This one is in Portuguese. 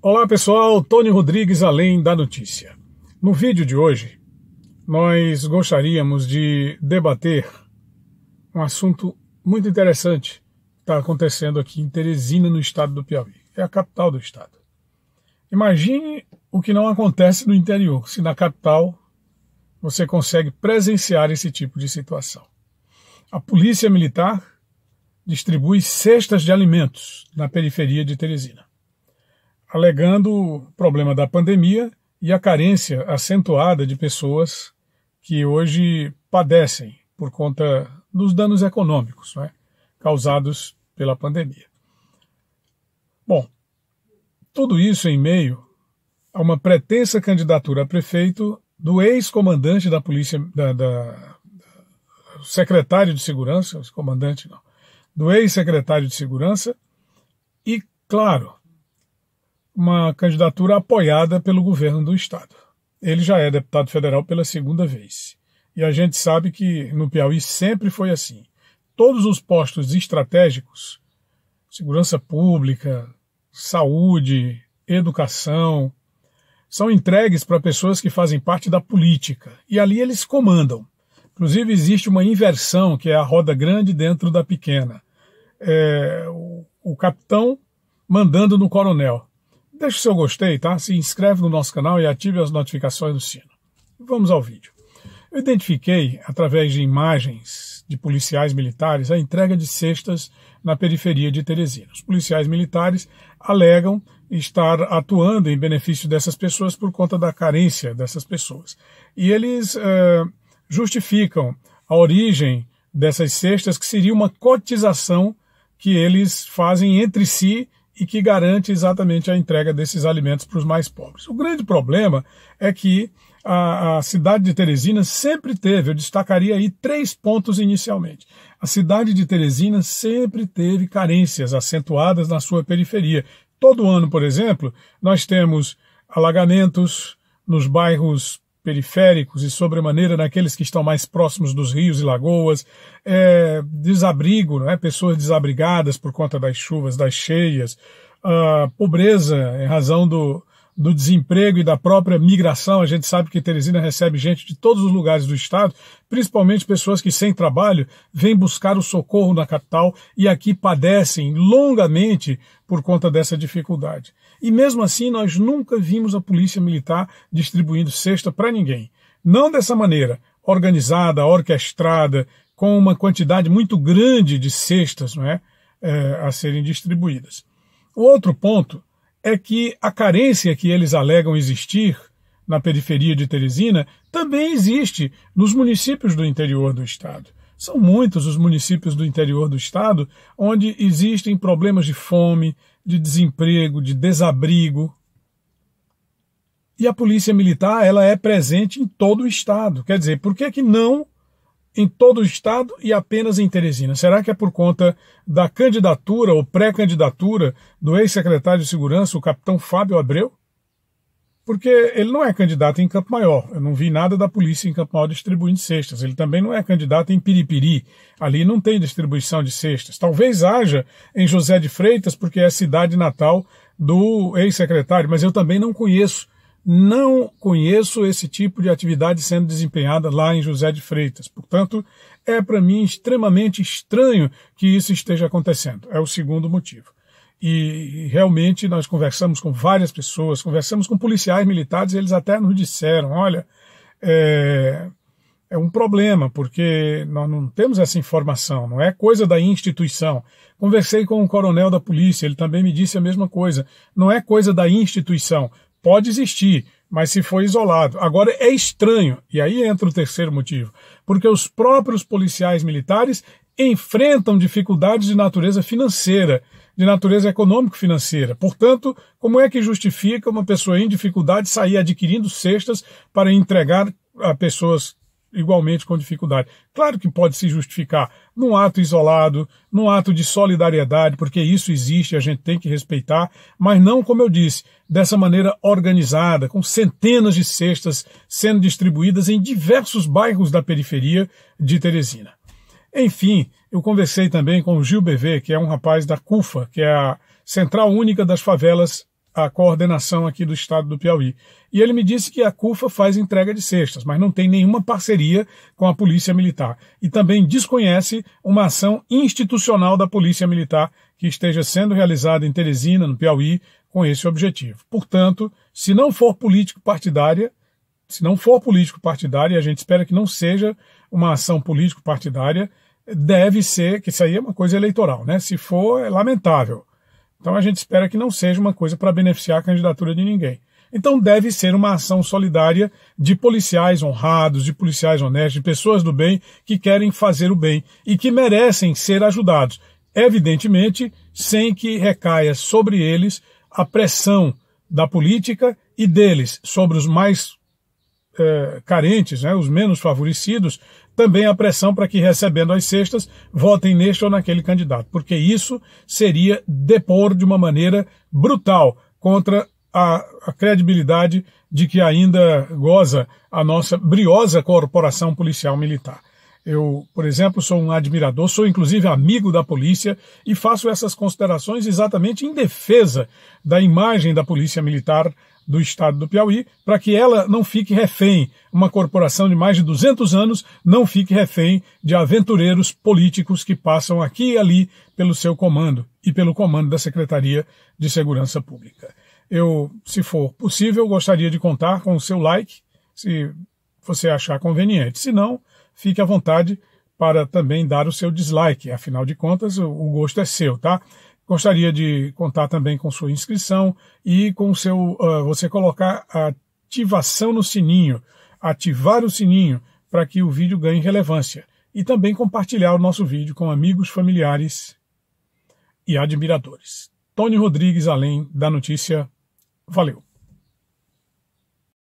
Olá pessoal, Tony Rodrigues além da notícia. No vídeo de hoje, nós gostaríamos de debater um assunto muito interessante que está acontecendo aqui em Teresina, no estado do Piauí. É a capital do estado. Imagine o que não acontece no interior, se na capital você consegue presenciar esse tipo de situação. A polícia militar distribui cestas de alimentos na periferia de Teresina alegando o problema da pandemia e a carência acentuada de pessoas que hoje padecem por conta dos danos econômicos né, causados pela pandemia. Bom, tudo isso em meio a uma pretensa candidatura a prefeito do ex-comandante da polícia, da, da, secretário de segurança, comandante não, do ex-secretário de segurança e, claro, uma candidatura apoiada pelo governo do estado. Ele já é deputado federal pela segunda vez. E a gente sabe que no Piauí sempre foi assim. Todos os postos estratégicos, segurança pública, saúde, educação, são entregues para pessoas que fazem parte da política. E ali eles comandam. Inclusive, existe uma inversão, que é a roda grande dentro da pequena. É, o, o capitão mandando no coronel. Deixe seu gostei, tá? Se inscreve no nosso canal e ative as notificações do sino. Vamos ao vídeo. Eu identifiquei, através de imagens de policiais militares, a entrega de cestas na periferia de Teresina. Os policiais militares alegam estar atuando em benefício dessas pessoas por conta da carência dessas pessoas. E eles é, justificam a origem dessas cestas, que seria uma cotização que eles fazem entre si e que garante exatamente a entrega desses alimentos para os mais pobres. O grande problema é que a, a, cidade de Teresina sempre teve, eu destacaria aí três pontos inicialmente. A cidade de Teresina sempre teve carências acentuadas na sua periferia. Todo ano, por exemplo, nós temos alagamentos nos bairros periféricos e, sobremaneira, naqueles que estão mais próximos dos rios e lagoas, é, desabrigo, não é? pessoas desabrigadas por conta das chuvas, das cheias, ah, pobreza em razão do, do desemprego e da própria migração. A gente sabe que Teresina recebe gente de todos os lugares do estado, principalmente pessoas que sem trabalho vêm buscar o socorro na capital e aqui padecem longamente por conta dessa dificuldade. E mesmo assim, nós nunca vimos a polícia militar distribuindo cesta para ninguém. Não dessa maneira, organizada, orquestrada, com uma quantidade muito grande de cestas não é? é a serem distribuídas. O outro ponto é que a carência que eles alegam existir na periferia de Teresina também existe nos municípios do interior do estado. São muitos os municípios do interior do estado onde existem problemas de fome, de desemprego, de desabrigo. E a polícia militar ela é presente em todo o estado. Quer dizer, por que, que não em todo o estado e apenas em Teresina? Será que é por conta da candidatura ou pré-candidatura do ex-secretário de Segurança, o capitão Fábio Abreu? Porque ele não é candidato em Campo Maior. Eu não vi nada da polícia em Campo Maior distribuindo cestas. Ele também não é candidato em Piripiri. Ali não tem distribuição de cestas. Talvez haja em José de Freitas, porque é a cidade natal do ex-secretário, mas eu também não conheço não conheço esse tipo de atividade sendo desempenhada lá em José de Freitas. Portanto, é para mim extremamente estranho que isso esteja acontecendo. É o segundo motivo. E realmente nós conversamos com várias pessoas, conversamos com policiais militares, e eles até nos disseram: olha, é, é um problema, porque nós não temos essa informação, não é coisa da instituição. Conversei com um coronel da polícia, ele também me disse a mesma coisa. Não é coisa da instituição, pode existir, mas se foi isolado. Agora é estranho, e aí entra o terceiro motivo, porque os próprios policiais militares enfrentam dificuldades de natureza financeira, de natureza econômico-financeira. Portanto, como é que justifica uma pessoa em dificuldade sair adquirindo cestas para entregar a pessoas igualmente com dificuldade. Claro que pode se justificar num ato isolado, num ato de solidariedade, porque isso existe, a gente tem que respeitar, mas não, como eu disse, dessa maneira organizada, com centenas de cestas sendo distribuídas em diversos bairros da periferia de Teresina. Enfim, eu conversei também com o Gil BV, que é um rapaz da CUFA, que é a Central Única das Favelas a coordenação aqui do estado do Piauí. E ele me disse que a CUFA faz entrega de cestas, mas não tem nenhuma parceria com a Polícia Militar. E também desconhece uma ação institucional da Polícia Militar que esteja sendo realizada em Teresina, no Piauí, com esse objetivo. Portanto, se não for político partidária, se não for político partidária, e a gente espera que não seja uma ação político partidária, deve ser, que isso aí é uma coisa eleitoral, né? Se for, é lamentável então a gente espera que não seja uma coisa para beneficiar a candidatura de ninguém. Então deve ser uma ação solidária de policiais honrados, de policiais honestos, de pessoas do bem que querem fazer o bem e que merecem ser ajudados, evidentemente, sem que recaia sobre eles a pressão da política e deles sobre os mais é, carentes, né, os menos favorecidos, também a pressão para que, recebendo as cestas, votem neste ou naquele candidato, porque isso seria depor de uma maneira brutal contra a, a credibilidade de que ainda goza a nossa briosa corporação policial militar. Eu, por exemplo, sou um admirador, sou inclusive amigo da polícia e faço essas considerações exatamente em defesa da imagem da polícia militar do estado do Piauí, para que ela não fique refém, uma corporação de mais de 200 anos, não fique refém de aventureiros políticos que passam aqui e ali pelo seu comando e pelo comando da Secretaria de Segurança Pública. Eu, se for possível, gostaria de contar com o seu like, se você achar conveniente. Se não, fique à vontade para também dar o seu dislike. Afinal de contas, o gosto é seu, tá? Gostaria de contar também com sua inscrição e com seu uh, você colocar a ativação no sininho, ativar o sininho para que o vídeo ganhe relevância e também compartilhar o nosso vídeo com amigos, familiares e admiradores. Tony Rodrigues, além da notícia. Valeu!